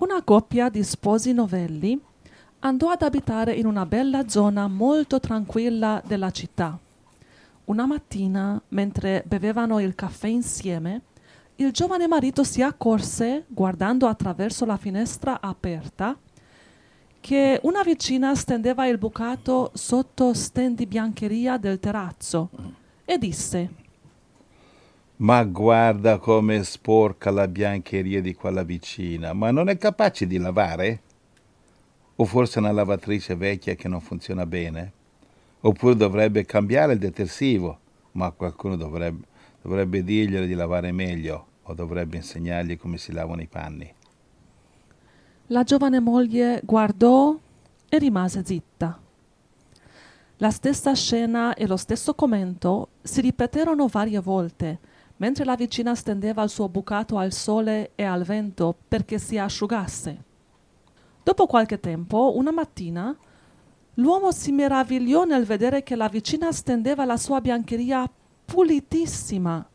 una coppia di sposi novelli andò ad abitare in una bella zona molto tranquilla della città. Una mattina, mentre bevevano il caffè insieme, il giovane marito si accorse, guardando attraverso la finestra aperta, che una vicina stendeva il bucato sotto stendi biancheria del terrazzo e disse ma guarda come è sporca la biancheria di quella vicina, ma non è capace di lavare? O forse è una lavatrice vecchia che non funziona bene? Oppure dovrebbe cambiare il detersivo, ma qualcuno dovrebbe, dovrebbe dirglielo di lavare meglio o dovrebbe insegnargli come si lavano i panni. La giovane moglie guardò e rimase zitta. La stessa scena e lo stesso commento si ripeterono varie volte mentre la vicina stendeva il suo bucato al sole e al vento perché si asciugasse. Dopo qualche tempo, una mattina, l'uomo si meravigliò nel vedere che la vicina stendeva la sua biancheria pulitissima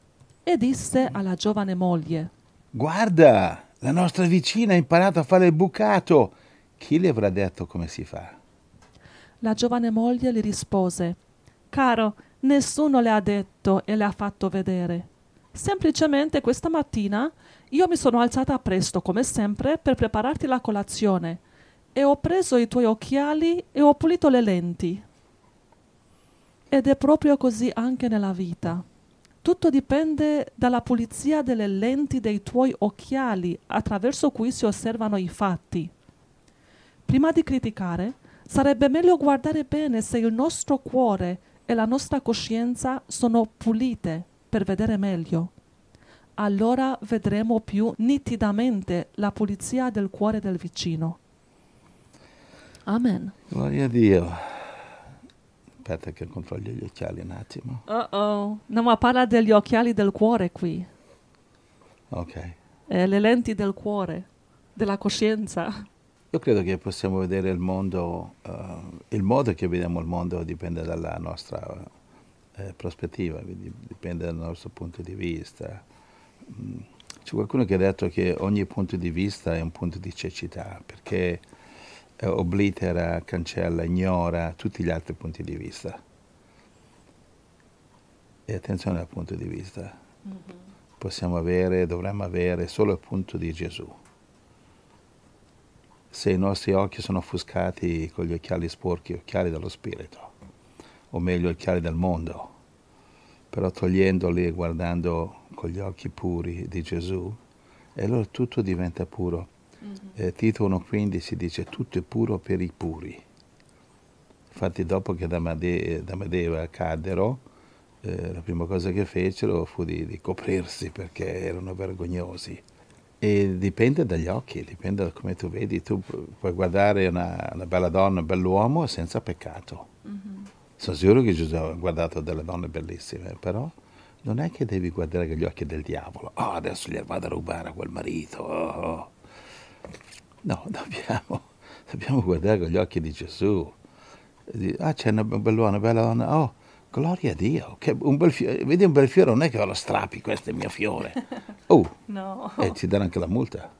e disse alla giovane moglie Guarda, la nostra vicina ha imparato a fare il bucato. Chi le avrà detto come si fa? La giovane moglie gli rispose Caro, nessuno le ha detto e le ha fatto vedere. Semplicemente questa mattina io mi sono alzata presto, come sempre, per prepararti la colazione e ho preso i tuoi occhiali e ho pulito le lenti. Ed è proprio così anche nella vita. Tutto dipende dalla pulizia delle lenti dei tuoi occhiali attraverso cui si osservano i fatti. Prima di criticare, sarebbe meglio guardare bene se il nostro cuore e la nostra coscienza sono pulite per vedere meglio. Allora vedremo più nitidamente la pulizia del cuore del vicino. Amen. Gloria a Dio. Aspetta che controllo gli occhiali un attimo. Oh oh, no ma parla degli occhiali del cuore qui. Ok. Eh, le lenti del cuore, della coscienza. Io credo che possiamo vedere il mondo, uh, il modo che vediamo il mondo dipende dalla nostra eh, prospettiva, dipende dal nostro punto di vista. Mm. C'è qualcuno che ha detto che ogni punto di vista è un punto di cecità, perché eh, oblitera, cancella, ignora tutti gli altri punti di vista. E attenzione al punto di vista. Mm -hmm. Possiamo avere, dovremmo avere solo il punto di Gesù. Se i nostri occhi sono offuscati con gli occhiali sporchi, occhiali dello Spirito o meglio occhiali del mondo, però togliendoli e guardando con gli occhi puri di Gesù, e allora tutto diventa puro. Mm-hmm. Eh, Tito 1.15 dice tutto è puro per i puri. Infatti dopo che da, Made- da Medeva caddero, eh, la prima cosa che fecero fu di, di coprirsi perché erano vergognosi. E dipende dagli occhi, dipende da come tu vedi. Tu puoi guardare una, una bella donna, un bell'uomo senza peccato. Mm-hmm. Sono sicuro che Gesù ha guardato delle donne bellissime, però non è che devi guardare con gli occhi del diavolo. Oh, adesso gli vado a rubare a quel marito. Oh, oh. No, dobbiamo, dobbiamo, guardare con gli occhi di Gesù. Ah, c'è una bellona, una bella donna. Oh, gloria a Dio. Un vedi un bel fiore, non è che ho lo strappi, questo è il mio fiore. Oh, no. e eh, ti danno anche la multa.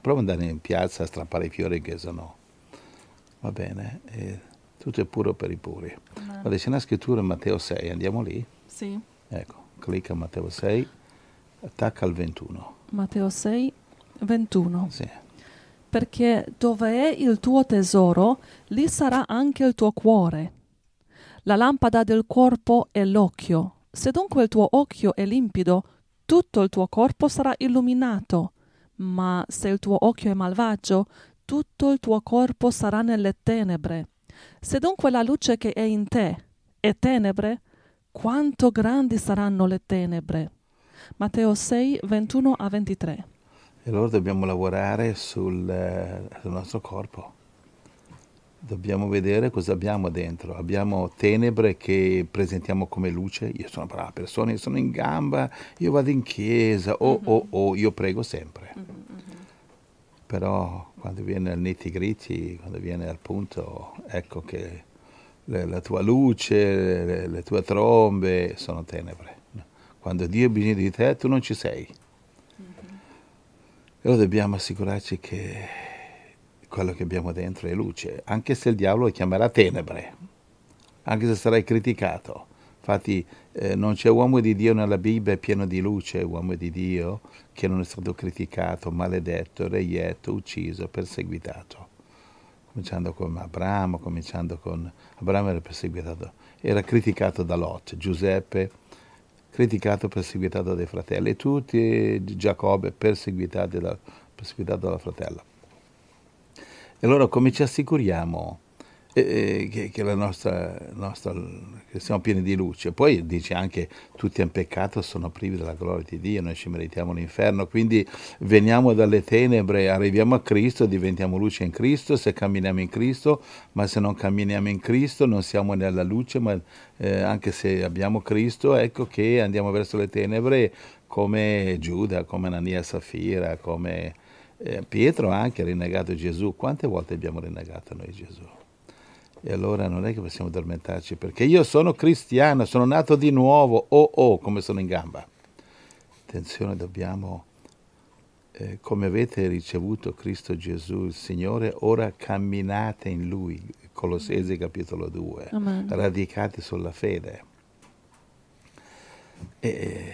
Prova ad andare in piazza a strappare i fiori che sono. Va bene. E eh tutto è puro per i puri. Amen. Guarda, c'è una scrittura in Matteo 6, andiamo lì? Sì. Ecco, clicca Matteo 6, attacca al 21. Matteo 6, 21. Sì. Perché dove è il tuo tesoro, lì sarà anche il tuo cuore. La lampada del corpo è l'occhio. Se dunque il tuo occhio è limpido, tutto il tuo corpo sarà illuminato. Ma se il tuo occhio è malvagio, tutto il tuo corpo sarà nelle tenebre. Se dunque la luce che è in te è tenebre, quanto grandi saranno le tenebre. Matteo 6, 21 a 23. E allora dobbiamo lavorare sul, eh, sul nostro corpo. Dobbiamo vedere cosa abbiamo dentro. Abbiamo tenebre che presentiamo come luce. Io sono brava persona, io sono in gamba, io vado in chiesa, oh, mm-hmm. oh, oh, io prego sempre. Mm-hmm. Però quando viene al nitty gritty, quando viene al punto, ecco che le, la tua luce, le, le, tue trombe sono tenebre. Quando Dio ha bisogno di te, tu non ci sei. Mm-hmm. Allora dobbiamo assicurarci che quello che abbiamo dentro è luce, anche se il diavolo lo chiamerà tenebre, anche se sarai criticato Infatti eh, non c'è uomo di Dio nella Bibbia, pieno di luce, uomo di Dio che non è stato criticato, maledetto, reietto, ucciso, perseguitato. Cominciando con Abramo, cominciando con... Abramo era perseguitato, era criticato da Lot, Giuseppe criticato, perseguitato dai fratelli, tutti Giacobbe perseguitato, da, perseguitato dalla fratella. E allora come ci assicuriamo? che, che, la nostra, nostra, che siamo pieni di luce. Poi dice anche tutti hanno peccato, sono privi della gloria di Dio, noi ci meritiamo l'inferno, quindi veniamo dalle tenebre, arriviamo a Cristo, diventiamo luce in Cristo, se camminiamo in Cristo, ma se non camminiamo in Cristo non siamo nella luce, ma eh, anche se abbiamo Cristo, ecco che andiamo verso le tenebre come Giuda, come Anania Safira, come... Eh, Pietro ha anche rinnegato Gesù. Quante volte abbiamo rinnegato noi Gesù? E allora non è che possiamo addormentarci, perché io sono cristiano, sono nato di nuovo, oh oh, come sono in gamba. Attenzione, dobbiamo, eh, come avete ricevuto Cristo Gesù, il Signore, ora camminate in Lui, Colossesi capitolo 2, Amen. radicati sulla fede. E,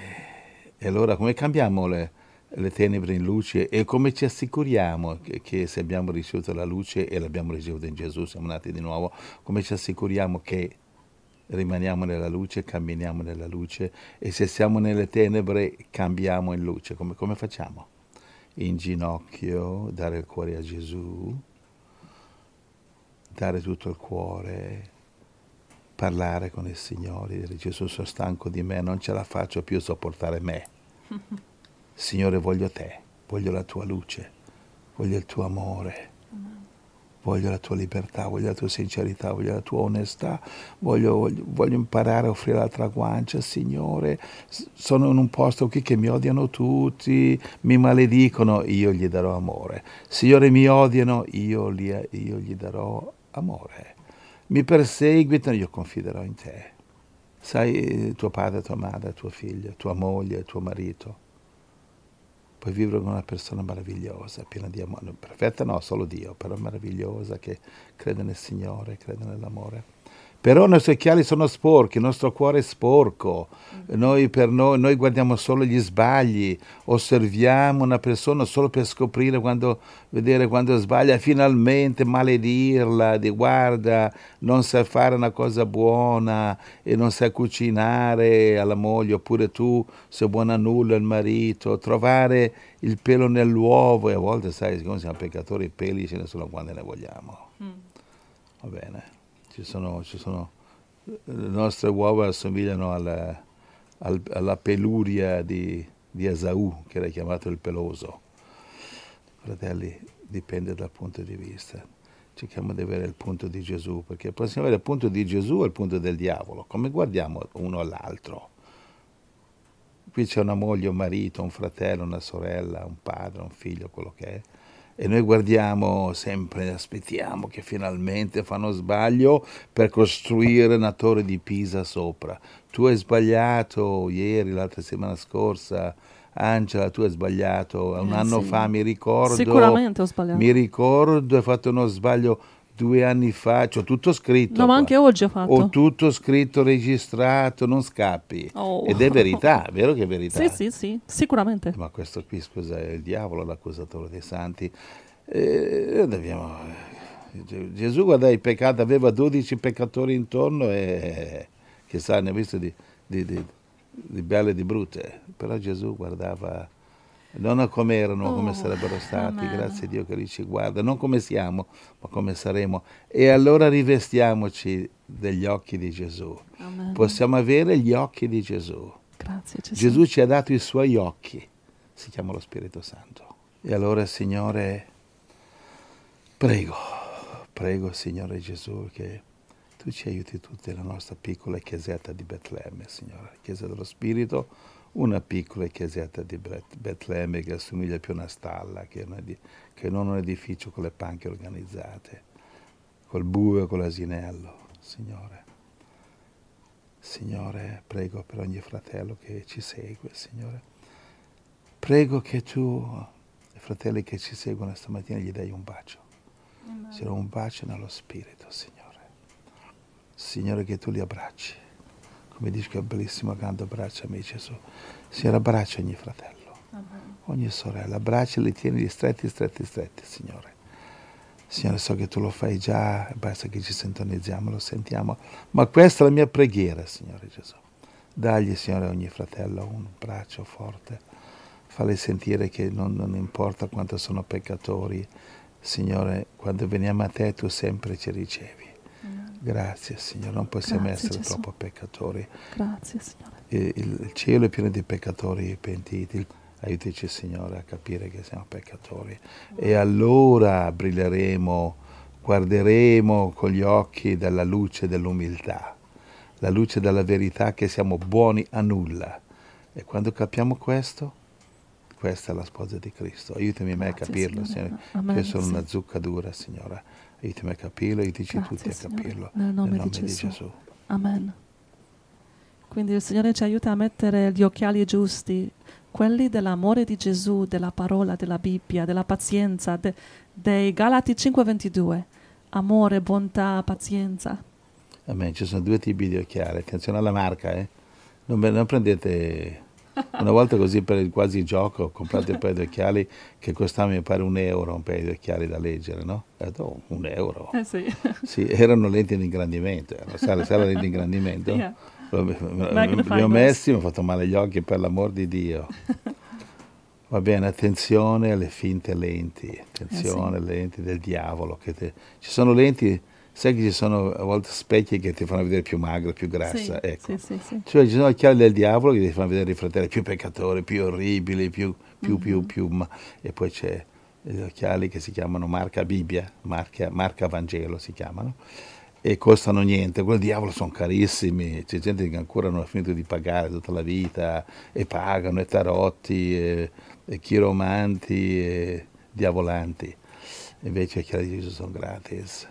e allora come cambiamo le, le tenebre in luce e come ci assicuriamo che, che se abbiamo ricevuto la luce e l'abbiamo ricevuta in Gesù, siamo nati di nuovo, come ci assicuriamo che rimaniamo nella luce, camminiamo nella luce e se siamo nelle tenebre cambiamo in luce, come, come facciamo? In ginocchio, dare il cuore a Gesù, dare tutto il cuore, parlare con il Signore, dire Gesù sono stanco di me, non ce la faccio più sopportare me. Signore voglio te, voglio la tua luce, voglio il tuo amore, voglio la tua libertà, voglio la tua sincerità, voglio la tua onestà, voglio, voglio, voglio imparare a offrire l'altra guancia, Signore, sono in un posto qui che mi odiano tutti, mi maledicono, io gli darò amore. Signore mi odiano, io, li, io gli darò amore. Mi perseguitano, io confiderò in te sai eh, tuo padre, tua madre, tuo figlio, tua moglie, tuo marito, puoi vivere con una persona meravigliosa, piena di amore, perfetta no, solo Dio, però meravigliosa, che crede nel Signore, crede nell'amore. Però i nostri occhiali sono sporchi, il nostro cuore è sporco, noi, noi, noi guardiamo solo gli sbagli, osserviamo una persona solo per scoprire quando, vedere quando sbaglia, finalmente maledirla, di guarda, non sa fare una cosa buona e non sa cucinare alla moglie, oppure tu sei buona a nulla il marito, trovare il pelo nell'uovo e a volte sai, siccome siamo peccatori, i peli ce ne sono quando ne vogliamo. Mm. Va bene. Ci sono, ci sono, le nostre uova assomigliano alla, alla peluria di, di Esaù, che era chiamato il peloso. Fratelli, dipende dal punto di vista. Cerchiamo di avere il punto di Gesù, perché possiamo avere il punto di Gesù e il punto del diavolo. Come guardiamo uno all'altro? Qui c'è una moglie, un marito, un fratello, una sorella, un padre, un figlio, quello che è e noi guardiamo sempre, aspettiamo che finalmente fanno sbaglio per costruire una torre di Pisa sopra. Tu hai sbagliato ieri, l'altra settimana scorsa, Angela, tu hai sbagliato, un eh, anno sì. fa mi ricordo. Sicuramente ho sbagliato. Mi ricordo, hai fatto uno sbaglio due anni fa, cioè tutto scritto. No, ma anche oggi ho fatto. Ho tutto scritto, registrato, non scappi. Oh. Ed è verità, vero che è verità? Sì, sì, sì, sicuramente. Ma questo qui, scusa, è il diavolo, l'accusatore dei santi. Eh, dobbiamo... Eh, Gesù, guarda, i peccati, aveva 12 peccatori intorno e eh, chissà, ne ha visto di, di, di, di belle e di brutte. Però Gesù guardava non come erano, oh, come sarebbero stati, grazie a Dio che lì ci guarda, non come siamo, ma come saremo. E allora rivestiamoci degli occhi di Gesù. Amen. Possiamo avere gli occhi di Gesù. Grazie Gesù. Gesù ci ha dato i suoi occhi, si chiama lo Spirito Santo. E allora Signore, prego, prego Signore Gesù che tu ci aiuti tutti nella nostra piccola chiesetta di Betlemme, Signore, Chiesa dello Spirito una piccola chiesetta di Betlemme che assomiglia più a una stalla che, non a un edificio con le panche organizzate, col bue e con l'asinello. Signore, Signore, prego per ogni fratello che ci segue, Signore. Prego che tu, i fratelli che ci seguono stamattina, gli dai un bacio. Signore, un bacio nello Spirito, Signore. Signore, che tu li abbracci come dice che bellissimo quando abbracciami Gesù, Signore abbraccia ogni fratello, ogni sorella, abbraccia e li tieni stretti, stretti, stretti, Signore. Signore, so che tu lo fai già, basta che ci sintonizziamo, lo sentiamo, ma questa è la mia preghiera, Signore Gesù. Dagli, Signore, a ogni fratello un braccio forte, falli sentire che non, non importa quanto sono peccatori, Signore, quando veniamo a te tu sempre ci ricevi. Grazie Signore, non possiamo Grazie, essere Gesù. troppo peccatori. Grazie Signore. Il, il, cielo è pieno di peccatori pentiti. Aiutaci Signore a capire che siamo peccatori. E allora brilleremo, guarderemo con gli occhi dalla luce dell'umiltà, la luce della verità che siamo buoni a nulla. E quando capiamo questo, questa è la sposa di Cristo. Aiutami a me a capirlo, Signore. Signore. Amen, che sono sì. una zucca dura, Signore aiutami a capirlo, aiutaci Grazie, tutti Signore, a capirlo. Nel nome, nel nome di, Gesù. Gesù. Amen. Quindi il Signore ci aiuta a mettere gli occhiali giusti, quelli dell'amore di Gesù, della parola, della Bibbia, della pazienza, de, dei Galati 5:22. Amore, bontà, pazienza. Amen. Ci sono due tipi di occhiali. Attenzione alla marca, eh? non, non prendete una volta così per il quasi gioco ho comprato un paio di occhiali che costava mi pare un euro un paio di occhiali da leggere, no? E ho detto, oh, un euro. Eh sì. sì. erano lenti di ingrandimento, erano sale, sale lenti di ingrandimento. Yeah. Eh, li ho messi, mi ho fatto male gli occhi per l'amor di Dio. Va bene, attenzione alle finte lenti, attenzione eh sì. alle lenti del diavolo. Te... Ci sono lenti sai che ci sono a volte specchi che ti fanno vedere più magra, più grassa, sì, ecco. Sì, sì, cioè ci sono occhiali del diavolo che ti fanno vedere i fratelli più peccatori, più orribili, più, più, mm -hmm. più, mm-hmm. più, ma... e poi c'è gli occhiali che si chiamano marca Bibbia, marca, marca Vangelo si chiamano, e costano niente, quelli diavolo sono carissimi, c'è gente che ancora non ha finito di pagare tutta la vita, e pagano, e tarotti, e, e chiromanti, e diavolanti, invece gli occhiali di Gesù sono gratis.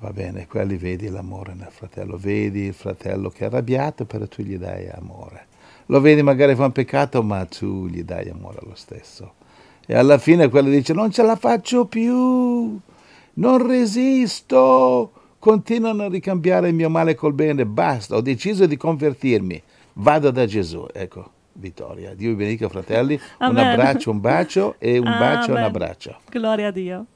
Va bene, quelli vedi l'amore nel fratello, vedi il fratello che è arrabbiato, però tu gli dai amore. Lo vedi magari fa un peccato, ma tu gli dai amore lo stesso. E alla fine quello dice, non ce la faccio più, non resisto, continuano a ricambiare il mio male col bene, basta, ho deciso di convertirmi, vado da Gesù. Ecco, vittoria. Dio vi benedica fratelli, Amen. un abbraccio, un bacio e un Amen. bacio, un abbraccio. Gloria a Dio.